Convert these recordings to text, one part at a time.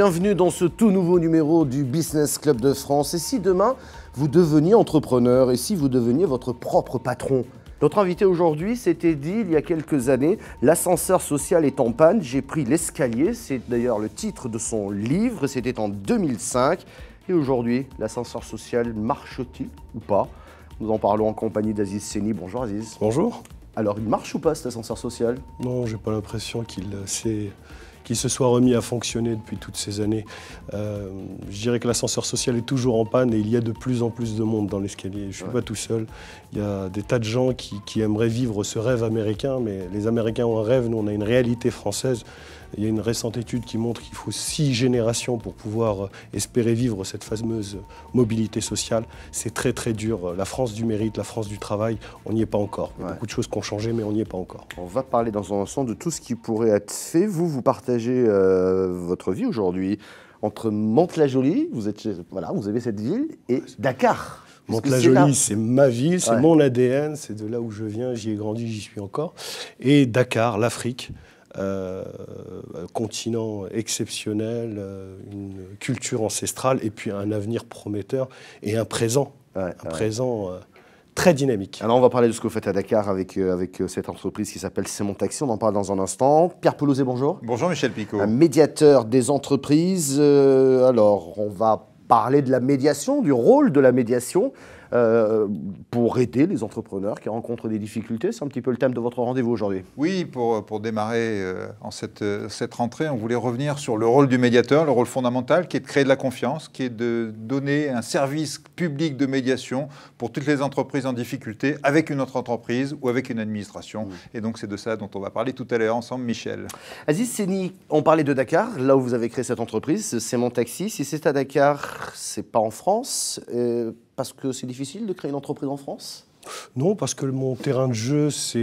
Bienvenue dans ce tout nouveau numéro du Business Club de France. Et si demain vous deveniez entrepreneur et si vous deveniez votre propre patron notre invité aujourd'hui s'était dit il y a quelques années, l'ascenseur social est en panne, j'ai pris l'escalier, c'est d'ailleurs le titre de son livre, c'était en 2005. Et aujourd'hui, l'ascenseur social marche-t-il ou pas Nous en parlons en compagnie d'Aziz Seni. Bonjour Aziz. Bonjour. Alors, il marche ou pas cet ascenseur social Non, j'ai pas l'impression qu'il euh, s'est qui se soit remis à fonctionner depuis toutes ces années. Euh, je dirais que l'ascenseur social est toujours en panne et il y a de plus en plus de monde dans l'escalier. Je ne suis pas tout seul. Il y a des tas de gens qui, qui aimeraient vivre ce rêve américain, mais les Américains ont un rêve, nous on a une réalité française. Il y a une récente étude qui montre qu'il faut six générations pour pouvoir euh, espérer vivre cette fameuse mobilité sociale. C'est très très dur. La France du mérite, la France du travail, on n'y est pas encore. beaucoup de choses qui ont changé, mais on n'y est pas encore. On va parler dans un instant de tout ce qui pourrait être fait. Vous, vous partagez euh, votre vie aujourd'hui entre Mantes-la-Jolie, vous, êtes voilà, vous avez cette ville, et Dakar. Mantes-la-Jolie, c'est ma ville, c'est mon ADN, c'est de là où je viens, j'y ai grandi, j'y suis encore. Et Dakar, l'Afrique, euh, continent exceptionnel, euh, une culture ancestrale, et puis un avenir prometteur et un présent, un présent euh, très dynamique. Alors on va parler de ce que vous faites à Dakar avec, avec cette entreprise qui s'appelle mon Taxi, on en parle dans un instant. Pierre Pelouzet, bonjour. Bonjour Michel Picot. Un médiateur des entreprises. alors on va parler de la médiation, du rôle de la médiation. Euh, pour aider les entrepreneurs qui rencontrent des difficultés. C'est un petit peu le thème de votre rendez-vous aujourd'hui. Oui, pour, euh, pour démarrer euh, en cette, cette rentrée, on voulait revenir sur le rôle du médiateur, le rôle fondamental qui est de créer de la confiance, qui est de donner un service public de médiation pour toutes les entreprises en difficulté avec une autre entreprise ou avec une administration. Et donc c'est de ça dont on va parler tout à l'heure ensemble, Michel. Aziz on parlait de Dakar, là où vous avez créé cette entreprise, c'est mon taxi. Si c'est à Dakar, c'est pas en France parce que c'est difficile de créer une entreprise en France non, parce que mon terrain de jeu, c'est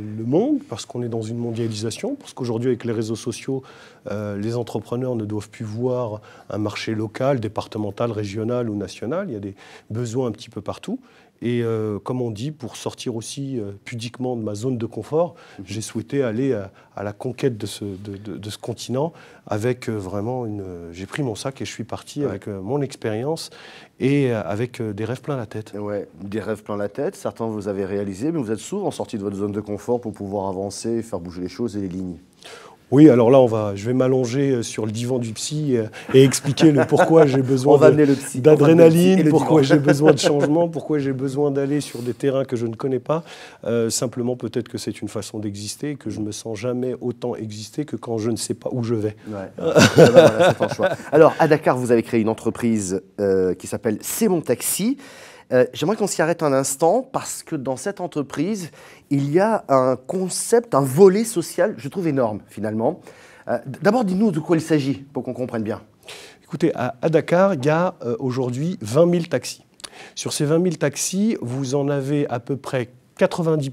le monde, parce qu'on est dans une mondialisation, parce qu'aujourd'hui, avec les réseaux sociaux, euh, les entrepreneurs ne doivent plus voir un marché local, départemental, régional ou national. Il y a des besoins un petit peu partout. Et euh, comme on dit, pour sortir aussi euh, pudiquement de ma zone de confort, mhm. j'ai souhaité aller euh, à, la conquête de ce, continent avec vraiment une. j'ai pris mon sac et je suis parti avec mon expérience et avec des rêves plein la tête. Ouais, des rêves plein la tête. Certains vous avez réalisé, mais vous êtes souvent sorti de votre zone de confort pour pouvoir avancer, faire bouger les choses et les lignes. Oui, alors là, on va, je vais m'allonger euh, sur le divan du psy euh, et expliquer pourquoi j'ai besoin d'adrénaline, pourquoi j'ai besoin de changement, pourquoi j'ai besoin d'aller sur des terrains que je ne connais pas. Euh, simplement, peut-être que c'est une façon d'exister, que je ne me sens jamais autant exister que quand je ne sais pas où je vais. Alors, à Dakar, vous avez créé une entreprise qui s'appelle C'est mon taxi. Euh, j'aimerais qu'on s'y arrête un instant parce que dans cette entreprise, il y a un concept, un volet social, je trouve énorme finalement. Euh, d'abord, dis-nous de quoi il s'agit pour qu'on comprenne bien. Écoutez, à, Dakar, il y a euh, aujourd'hui 20 000 taxis. Sur ces 20 000 taxis, vous en avez à peu près 90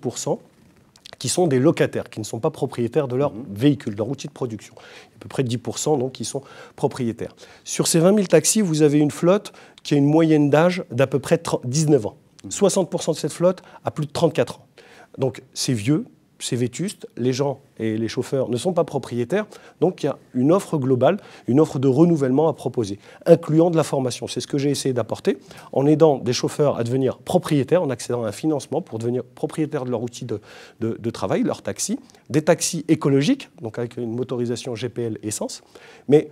qui sont des locataires, qui ne sont pas propriétaires de leur mhm. véhicule, de leur outil de production. À peu près 10% donc, qui sont propriétaires. Sur ces 20 000 taxis, vous avez une flotte qui a une moyenne d'âge d'à peu près 19 ans. 60% mhm. de cette flotte a plus de 34 ans. Donc c'est vieux, c'est vétuste, les gens et les chauffeurs ne sont pas propriétaires, donc il y a une offre globale, une offre de renouvellement à proposer, incluant de la formation. C'est ce que j'ai essayé d'apporter en aidant des chauffeurs à devenir propriétaires, en accédant à un financement pour devenir propriétaires de leur outil de, travail, leur taxi, des taxis écologiques, donc avec une motorisation GPL essence, mais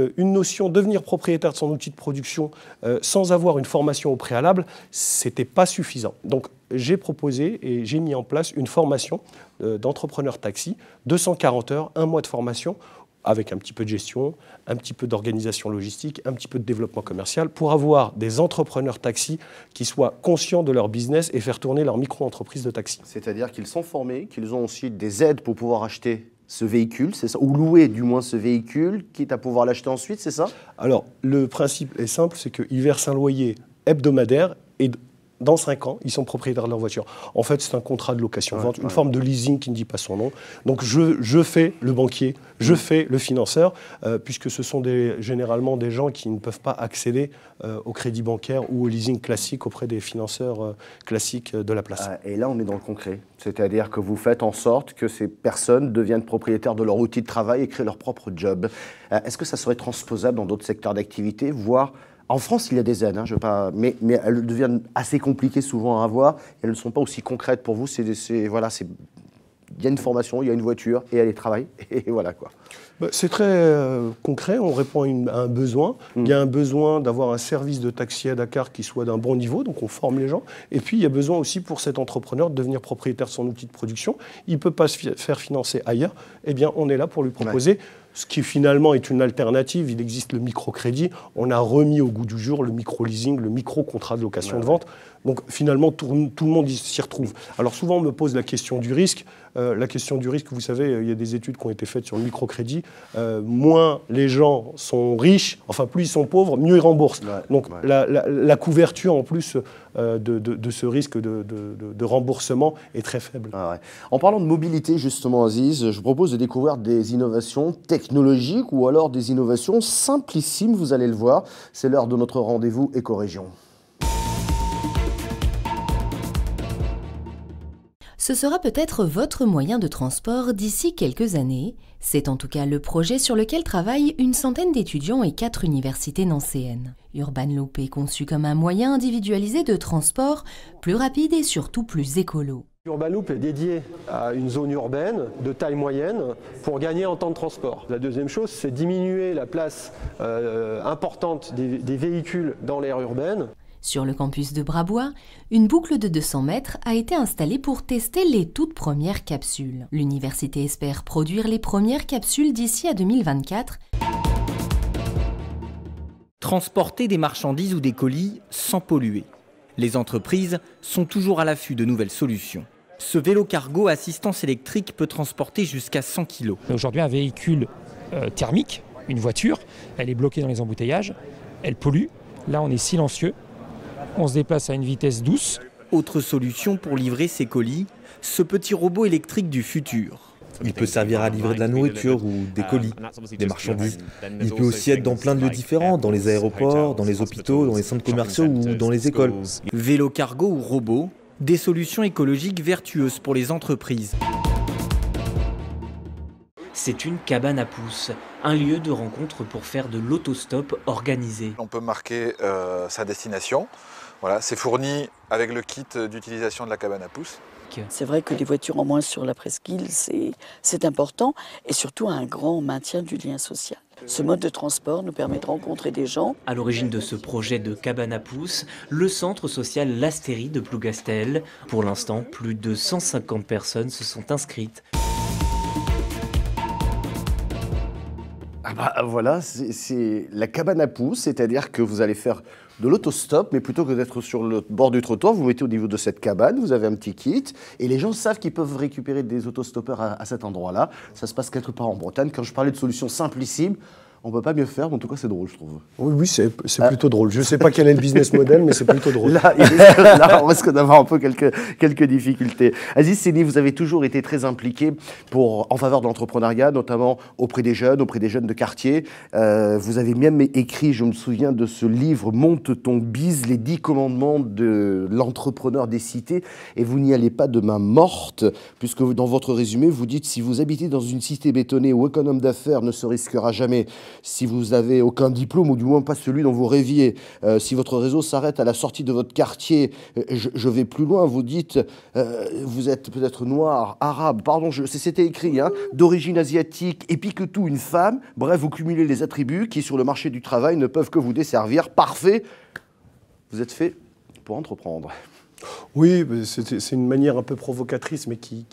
euh, une notion devenir propriétaire de son outil de production euh, sans avoir une formation au préalable, c'était pas suffisant. Donc j'ai proposé et j'ai mis en place une formation euh, d'entrepreneurs taxi, 240 heures, un mois de formation avec un petit peu de gestion, un petit peu d'organisation logistique, un petit peu de développement commercial, pour avoir des entrepreneurs taxis qui soient conscients de leur business et faire tourner leur micro-entreprise de taxi. C'est-à-dire qu'ils sont formés, qu'ils ont aussi des aides pour pouvoir acheter ce véhicule, c'est ça Ou louer du moins ce véhicule, quitte à pouvoir l'acheter ensuite, c'est ça Alors, le principe est simple, c'est qu'ils versent un loyer hebdomadaire et dans 5 ans, ils sont propriétaires de leur voiture. En fait, c'est un contrat de location-vente, une forme de leasing qui ne dit pas son nom. Donc, je, je fais le banquier, je mm. fais le financeur, euh, puisque ce sont des, généralement des gens qui ne peuvent pas accéder euh, au crédit bancaire ou au leasing classique auprès des financeurs euh, classiques de la place. Ah, et là, on est dans le concret. C'est-à-dire que vous faites en sorte que ces personnes deviennent propriétaires de leur outil de travail et créent leur propre job. Est-ce que ça serait transposable dans d'autres secteurs d'activité, voire en France, il y a des aides, hein, mais, elles deviennent assez compliquées souvent à avoir. Elles ne sont pas aussi concrètes pour vous. C'est, voilà, il y a une formation, il y a une voiture, et elle est et voilà quoi. Bah, c'est très euh, concret, on répond à, un besoin. Il y a mm. un besoin d'avoir un service de taxi à Dakar qui soit d'un bon niveau, donc on forme les gens. Et puis il y a besoin aussi pour cet entrepreneur de devenir propriétaire de son outil de production. Il ne peut pas se faire financer ailleurs. Eh bien, on est là pour lui proposer ce qui finalement est une alternative. Il existe le microcrédit. On a remis au goût du jour le micro-leasing, le micro-contrat de location de vente. Donc finalement, tout le monde s'y retrouve. Alors souvent, on me pose la question du risque. Euh, la question du risque, vous savez, il y a des études qui ont été faites sur le microcrédit. Euh, moins les gens sont riches, enfin plus ils sont pauvres, mieux ils remboursent. Donc La, couverture en plus euh, de, ce risque de, remboursement est très faible. Ah en parlant de mobilité, justement, Aziz, je vous propose de découvrir des innovations technologiques ou alors des innovations simplissimes, vous allez le voir. C'est l'heure de notre rendez-vous éco-région. Ce sera peut-être votre moyen de transport d'ici quelques années. C'est en tout cas le projet sur lequel travaillent une centaine d'étudiants et quatre universités nancéennes. Urban Loop est conçu comme un moyen individualisé de transport plus rapide et surtout plus écolo. Urban Loop est dédié à une zone urbaine de taille moyenne pour gagner en temps de transport. La deuxième chose, c'est diminuer la place euh, importante des, des véhicules dans l'aire urbaine. Sur le campus de Brabois, une boucle de 200 mètres a été installée pour tester les toutes premières capsules. L'université espère produire les premières capsules d'ici à 2024. Transporter des marchandises ou des colis sans polluer. Les entreprises sont toujours à l'affût de nouvelles solutions. Ce vélo cargo assistance électrique peut transporter jusqu'à 100 kg. Aujourd'hui, un véhicule euh, thermique, une voiture, elle est bloquée dans les embouteillages, elle pollue. Là, on est silencieux, on se déplace à une vitesse douce. Autre solution pour livrer ces colis, ce petit robot électrique du futur. Il peut servir à livrer de la nourriture ou des colis, des marchandises. Il peut aussi être dans plein de lieux différents, dans les aéroports, dans les hôpitaux, dans les centres commerciaux ou dans les écoles. Vélo cargo ou robot, des solutions écologiques vertueuses pour les entreprises. C'est une cabane à pouces, un lieu de rencontre pour faire de l'autostop organisé. On peut marquer euh, sa destination. Voilà, c'est fourni avec le kit d'utilisation de la cabane à pouces. C'est vrai que les voitures en moins sur la presqu'île, c'est important et surtout un grand maintien du lien social. Ce mode de transport nous permet de rencontrer des gens. À l'origine de ce projet de cabane à pouces, le centre social L'Astérie de Plougastel. Pour l'instant, plus de 150 personnes se sont inscrites. Bah, voilà, c'est la cabane à pouce, c'est-à-dire que vous allez faire de l'autostop, mais plutôt que d'être sur le bord du trottoir, vous mettez au niveau de cette cabane, vous avez un petit kit, et les gens savent qu'ils peuvent récupérer des autostoppeurs à, à cet endroit-là. Ça se passe quelque part en Bretagne. Quand je parlais de solutions simplissimes, on ne peut pas mieux faire, mais en tout cas, c'est drôle, je trouve. Oui, oui, c'est euh. plutôt drôle. Je ne sais pas quel est le business model, mais c'est plutôt drôle. Là, là on risque d'avoir un peu quelques, quelques difficultés. Aziz Séni, vous avez toujours été très impliqué pour, en faveur de l'entrepreneuriat, notamment auprès des jeunes, auprès des jeunes de quartier. Euh, vous avez même écrit, je me souviens de ce livre, Monte ton bise, les dix commandements de l'entrepreneur des cités, et vous n'y allez pas de main morte, puisque dans votre résumé, vous dites, si vous habitez dans une cité bétonnée où homme d'affaires ne se risquera jamais si vous n'avez aucun diplôme, ou du moins pas celui dont vous rêviez, euh, si votre réseau s'arrête à la sortie de votre quartier, euh, je, vais plus loin, vous dites, euh, vous êtes peut-être noir, arabe, pardon, c'était écrit, hein, d'origine asiatique, et pique tout, une femme, bref, vous cumulez les attributs qui, sur le marché du travail, ne peuvent que vous desservir, parfait, vous êtes fait pour entreprendre. Oui, c'est une manière un peu provocatrice, mais qui,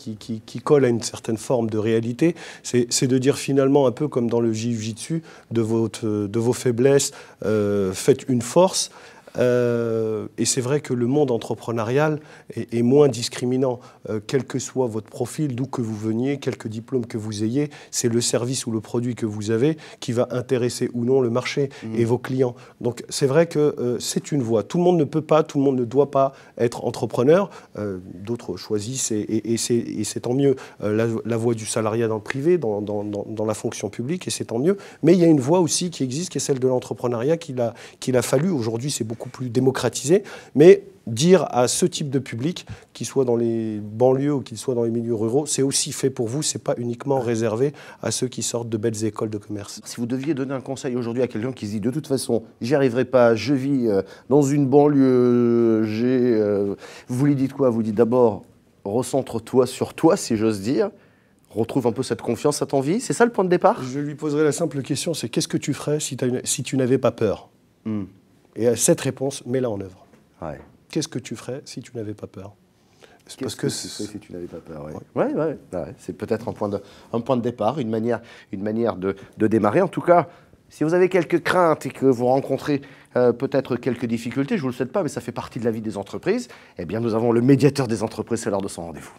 colle à une certaine forme de réalité. C'est de dire finalement, un peu comme dans le jiu-jitsu, de, de vos faiblesses, euh, faites une force. Euh, et c'est vrai que le monde entrepreneurial est, moins discriminant, euh, quel que soit votre profil, d'où que vous veniez, quelques diplômes que vous ayez, c'est le service ou le produit que vous avez qui va intéresser ou non le marché mmh. et vos clients. Donc c'est vrai que euh, c'est une voie. Tout le monde ne peut pas, tout le monde ne doit pas être entrepreneur. D'autres choisissent et, c'est tant mieux. La, voie du salariat dans le privé, dans, la fonction publique, et c'est tant mieux. Mais il y a une voie aussi qui existe, qui est celle de l'entrepreneuriat qu'il a, a fallu. Aujourd'hui, c'est beaucoup beaucoup plus démocratisé, mais dire à ce type de public, qu'il soit dans les banlieues ou qu'il soit dans les milieux ruraux, c'est aussi fait pour vous, c'est pas uniquement réservé à ceux qui sortent de belles écoles de commerce. Si vous deviez donner un conseil aujourd'hui à quelqu'un qui se dit de toute façon, j'y arriverai pas, je vis euh, dans une banlieue, euh, j'ai. Euh, vous lui dites quoi Vous dites d'abord, recentre-toi sur toi, si j'ose dire. Retrouve un peu cette confiance à ton vie. C'est ça le point de départ Je lui poserai la simple question c'est qu'est-ce que tu ferais si, tu n'avais pas peur hmm. Et cette réponse, mets-la en œuvre. Qu'est-ce que tu ferais si tu n'avais pas peur Qu'est-ce que, tu ferais si tu n'avais pas peur ouais. Ouais. ouais. C'est peut-être un point de, point de départ, une manière, une manière de, démarrer. En tout cas, si vous avez quelques craintes et que vous rencontrez euh, peut-être quelques difficultés, je ne vous le souhaite pas, mais ça fait partie de la vie des entreprises, eh bien nous avons le médiateur des entreprises, c'est l'heure de son rendez-vous.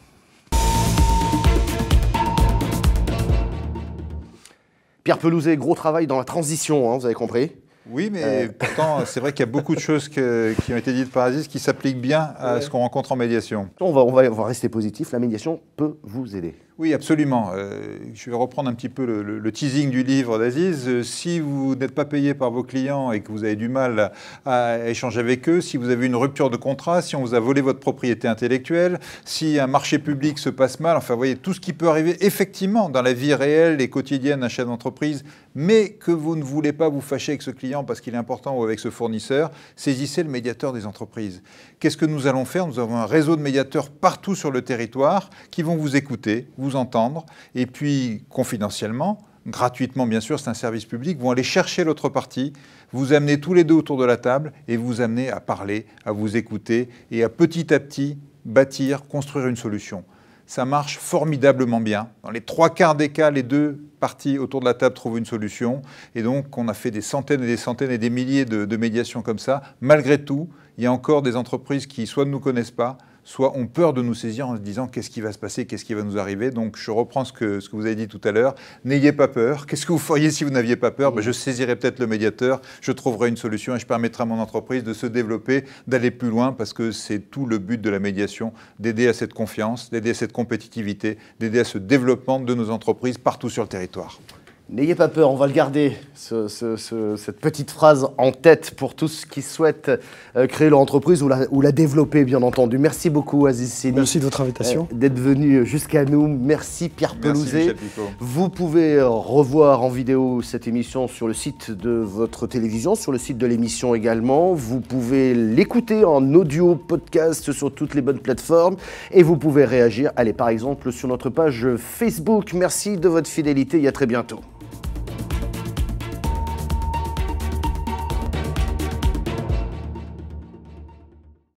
Pierre Pelouzet, gros travail dans la transition, hein, vous avez compris oui, mais euh. pourtant, c'est vrai qu'il y a beaucoup de choses qui ont été dites par Aziz qui s'appliquent bien à ce qu'on rencontre en médiation. va, on, on va rester positif. La médiation peut vous aider. Oui, absolument. Euh, je vais reprendre un petit peu le, teasing du livre d'Aziz. Euh, si vous n'êtes pas payé par vos clients et que vous avez du mal à, échanger avec eux, si vous avez une rupture de contrat, si on vous a volé votre propriété intellectuelle, si un marché public se passe mal, enfin, vous voyez, tout ce qui peut arriver effectivement dans la vie réelle et quotidienne d'un chef d'entreprise, mais que vous ne voulez pas vous fâcher avec ce client parce qu'il est important ou avec ce fournisseur, saisissez le médiateur des entreprises. Qu'est-ce que nous allons faire Nous avons un réseau de médiateurs partout sur le territoire qui vont vous écouter, vous entendre, et puis confidentiellement, gratuitement bien sûr, c'est un service public, vont aller chercher l'autre partie, vous amener tous les deux autour de la table et vous amener à parler, à vous écouter et à petit à petit bâtir, construire une solution. Ça marche formidablement bien. Dans les trois quarts des cas, les deux parties autour de la table trouvent une solution. Et donc, on a fait des centaines et des centaines et des milliers de, de médiations comme ça. Malgré tout, il y a encore des entreprises qui soit ne nous connaissent pas, soit ont peur de nous saisir en se disant qu'est-ce qui va se passer, qu'est-ce qui va nous arriver. Donc je reprends ce que, vous avez dit tout à l'heure. N'ayez pas peur. Qu'est-ce que vous feriez si vous n'aviez pas peur ben, Je saisirais peut-être le médiateur, je trouverai une solution et je permettrai à mon entreprise de se développer, d'aller plus loin, parce que c'est tout le but de la médiation, d'aider à cette confiance, d'aider à cette compétitivité, d'aider à ce développement de nos entreprises partout sur le territoire. N'ayez pas peur, on va le garder, cette petite phrase en tête pour tous ceux qui souhaitent euh, créer leur entreprise ou la, développer, bien entendu. Merci beaucoup, Aziz Sini. Merci de votre invitation. Euh, d'être venu jusqu'à nous. Merci, Pierre Pelouzet. Vous pouvez euh, revoir en vidéo cette émission sur le site de votre télévision, sur le site de l'émission également. Vous pouvez l'écouter en audio, podcast, sur toutes les bonnes plateformes. Et vous pouvez réagir, allez, par exemple, sur notre page Facebook. Merci de votre fidélité à très bientôt.